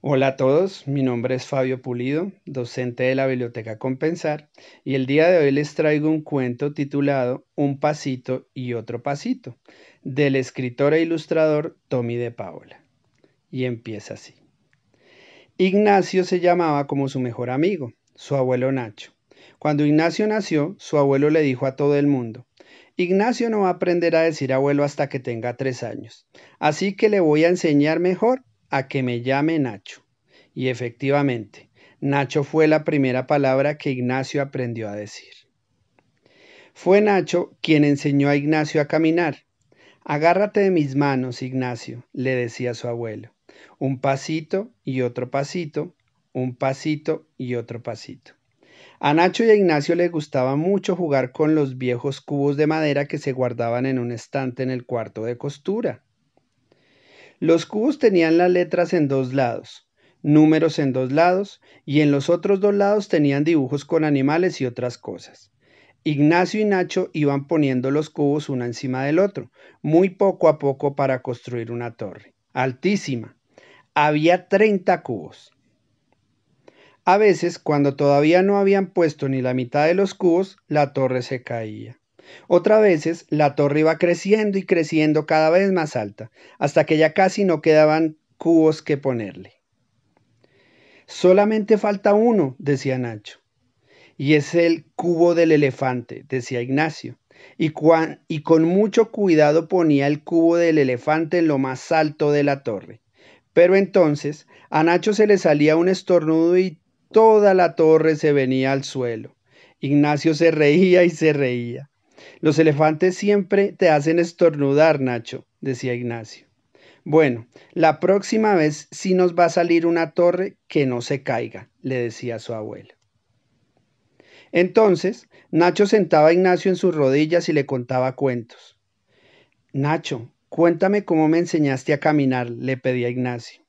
Hola a todos, mi nombre es Fabio Pulido, docente de la Biblioteca Compensar, y el día de hoy les traigo un cuento titulado Un pasito y otro pasito, del escritor e ilustrador Tommy de Paola. Y empieza así. Ignacio se llamaba como su mejor amigo, su abuelo Nacho. Cuando Ignacio nació, su abuelo le dijo a todo el mundo, Ignacio no va a aprender a decir abuelo hasta que tenga tres años, así que le voy a enseñar mejor a que me llame Nacho. Y efectivamente, Nacho fue la primera palabra que Ignacio aprendió a decir. Fue Nacho quien enseñó a Ignacio a caminar. Agárrate de mis manos, Ignacio, le decía su abuelo. Un pasito y otro pasito, un pasito y otro pasito. A Nacho y a Ignacio les gustaba mucho jugar con los viejos cubos de madera que se guardaban en un estante en el cuarto de costura. Los cubos tenían las letras en dos lados, números en dos lados, y en los otros dos lados tenían dibujos con animales y otras cosas. Ignacio y Nacho iban poniendo los cubos una encima del otro, muy poco a poco para construir una torre, altísima. Había 30 cubos. A veces, cuando todavía no habían puesto ni la mitad de los cubos, la torre se caía. Otra veces la torre iba creciendo y creciendo cada vez más alta, hasta que ya casi no quedaban cubos que ponerle. Solamente falta uno, decía Nacho. Y es el cubo del elefante, decía Ignacio. Y, y, con mucho cuidado ponía el cubo del elefante en lo más alto de la torre. Pero entonces a Nacho se le salía un estornudo y toda la torre se venía al suelo. Ignacio se reía y se reía. Los elefantes siempre te hacen estornudar, Nacho, decía Ignacio. Bueno, la próxima vez sí nos va a salir una torre que no se caiga, le decía su abuelo. Entonces, Nacho sentaba a Ignacio en sus rodillas y le contaba cuentos. Nacho, cuéntame cómo me enseñaste a caminar, le pedía Ignacio.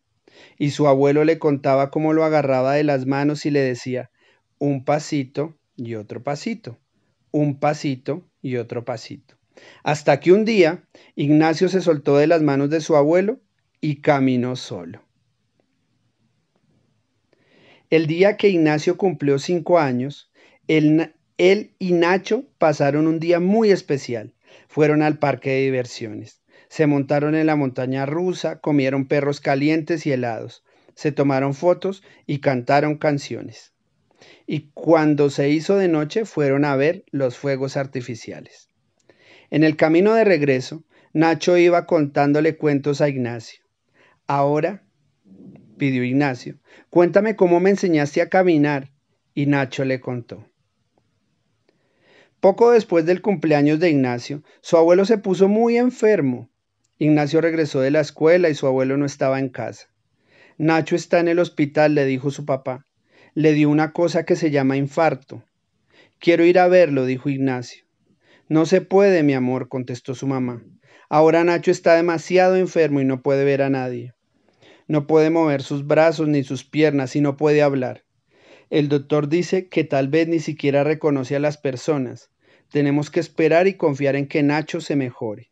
Y su abuelo le contaba cómo lo agarraba de las manos y le decía, un pasito y otro pasito, un pasito y otro pasito. Hasta que un día Ignacio se soltó de las manos de su abuelo y caminó solo. El día que Ignacio cumplió cinco años, él, y Nacho pasaron un día muy especial. Fueron al parque de diversiones. Se montaron en la montaña rusa, comieron perros calientes y helados, se tomaron fotos y cantaron canciones y cuando se hizo de noche fueron a ver los fuegos artificiales. En el camino de regreso, Nacho iba contándole cuentos a Ignacio. Ahora, pidió Ignacio, cuéntame cómo me enseñaste a caminar. Y Nacho le contó. Poco después del cumpleaños de Ignacio, su abuelo se puso muy enfermo. Ignacio regresó de la escuela y su abuelo no estaba en casa. Nacho está en el hospital, le dijo su papá le dio una cosa que se llama infarto. Quiero ir a verlo, dijo Ignacio. No se puede, mi amor, contestó su mamá. Ahora Nacho está demasiado enfermo y no puede ver a nadie. No puede mover sus brazos ni sus piernas y no puede hablar. El doctor dice que tal vez ni siquiera reconoce a las personas. Tenemos que esperar y confiar en que Nacho se mejore.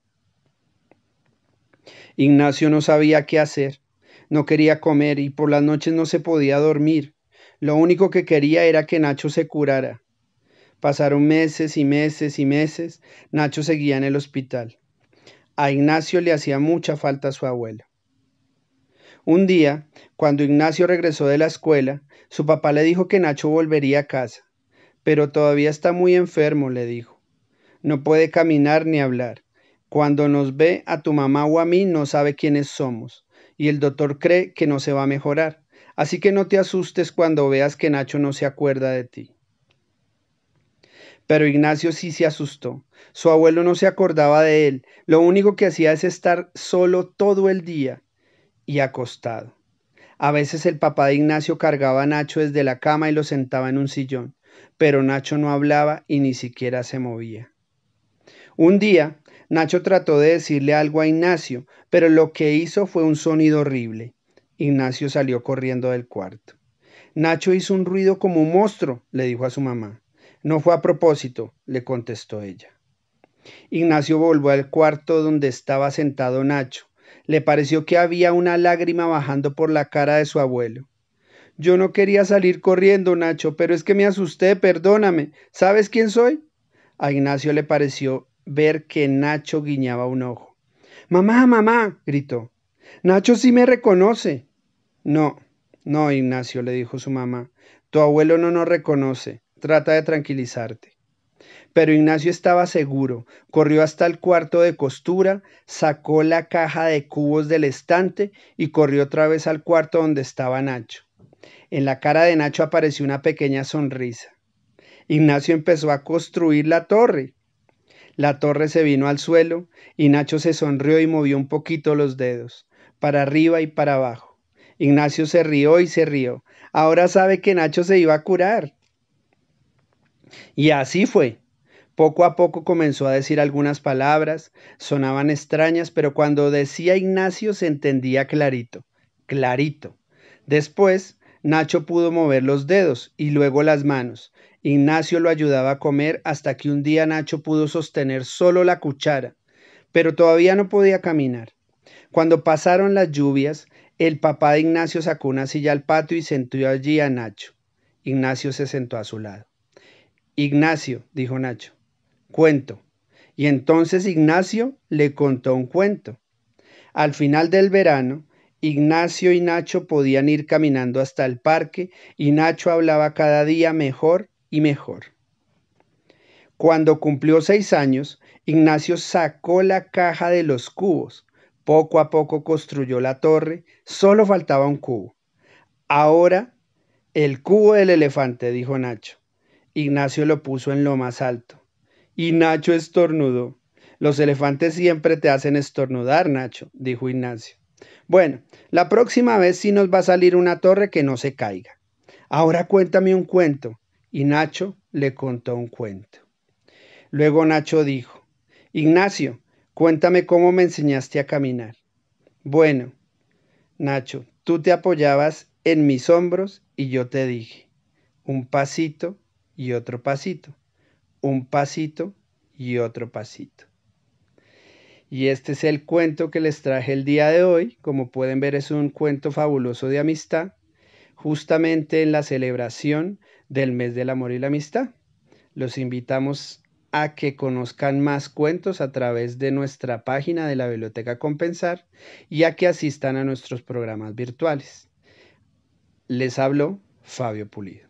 Ignacio no sabía qué hacer. No quería comer y por las noches no se podía dormir. Lo único que quería era que Nacho se curara. Pasaron meses y meses y meses. Nacho seguía en el hospital. A Ignacio le hacía mucha falta a su abuelo. Un día, cuando Ignacio regresó de la escuela, su papá le dijo que Nacho volvería a casa, pero todavía está muy enfermo, le dijo. No puede caminar ni hablar. Cuando nos ve a tu mamá o a mí no sabe quiénes somos, y el doctor cree que no se va a mejorar. Así que no te asustes cuando veas que Nacho no se acuerda de ti. Pero Ignacio sí se asustó. Su abuelo no se acordaba de él. Lo único que hacía es estar solo todo el día y acostado. A veces el papá de Ignacio cargaba a Nacho desde la cama y lo sentaba en un sillón, pero Nacho no hablaba y ni siquiera se movía. Un día, Nacho trató de decirle algo a Ignacio, pero lo que hizo fue un sonido horrible. Ignacio salió corriendo del cuarto. Nacho hizo un ruido como un monstruo, le dijo a su mamá. No fue a propósito, le contestó ella. Ignacio volvió al cuarto donde estaba sentado Nacho. Le pareció que había una lágrima bajando por la cara de su abuelo. Yo no quería salir corriendo, Nacho, pero es que me asusté, perdóname. ¿Sabes quién soy? A Ignacio le pareció ver que Nacho guiñaba un ojo. Mamá, mamá, gritó. Nacho sí me reconoce. No, no, Ignacio, le dijo su mamá. Tu abuelo no nos reconoce. Trata de tranquilizarte. Pero Ignacio estaba seguro. Corrió hasta el cuarto de costura, sacó la caja de cubos del estante y corrió otra vez al cuarto donde estaba Nacho. En la cara de Nacho apareció una pequeña sonrisa. Ignacio empezó a construir la torre. La torre se vino al suelo y Nacho se sonrió y movió un poquito los dedos para arriba y para abajo. Ignacio se rió y se rió. Ahora sabe que Nacho se iba a curar. Y así fue. Poco a poco comenzó a decir algunas palabras, sonaban extrañas, pero cuando decía Ignacio se entendía clarito, clarito. Después, Nacho pudo mover los dedos y luego las manos. Ignacio lo ayudaba a comer hasta que un día Nacho pudo sostener solo la cuchara, pero todavía no podía caminar. Cuando pasaron las lluvias, el papá de Ignacio sacó una silla al patio y sentó allí a Nacho. Ignacio se sentó a su lado. Ignacio, dijo Nacho, cuento. Y entonces Ignacio le contó un cuento. Al final del verano, Ignacio y Nacho podían ir caminando hasta el parque y Nacho hablaba cada día mejor y mejor. Cuando cumplió seis años, Ignacio sacó la caja de los cubos poco a poco construyó la torre, solo faltaba un cubo. Ahora, el cubo del elefante, dijo Nacho. Ignacio lo puso en lo más alto. Y Nacho estornudó. Los elefantes siempre te hacen estornudar, Nacho, dijo Ignacio. Bueno, la próxima vez sí nos va a salir una torre que no se caiga. Ahora cuéntame un cuento. Y Nacho le contó un cuento. Luego Nacho dijo, Ignacio, Cuéntame cómo me enseñaste a caminar. Bueno, Nacho, tú te apoyabas en mis hombros y yo te dije, un pasito y otro pasito, un pasito y otro pasito. Y este es el cuento que les traje el día de hoy. Como pueden ver es un cuento fabuloso de amistad, justamente en la celebración del mes del amor y la amistad. Los invitamos a que conozcan más cuentos a través de nuestra página de la Biblioteca Compensar y a que asistan a nuestros programas virtuales. Les hablo Fabio Pulido.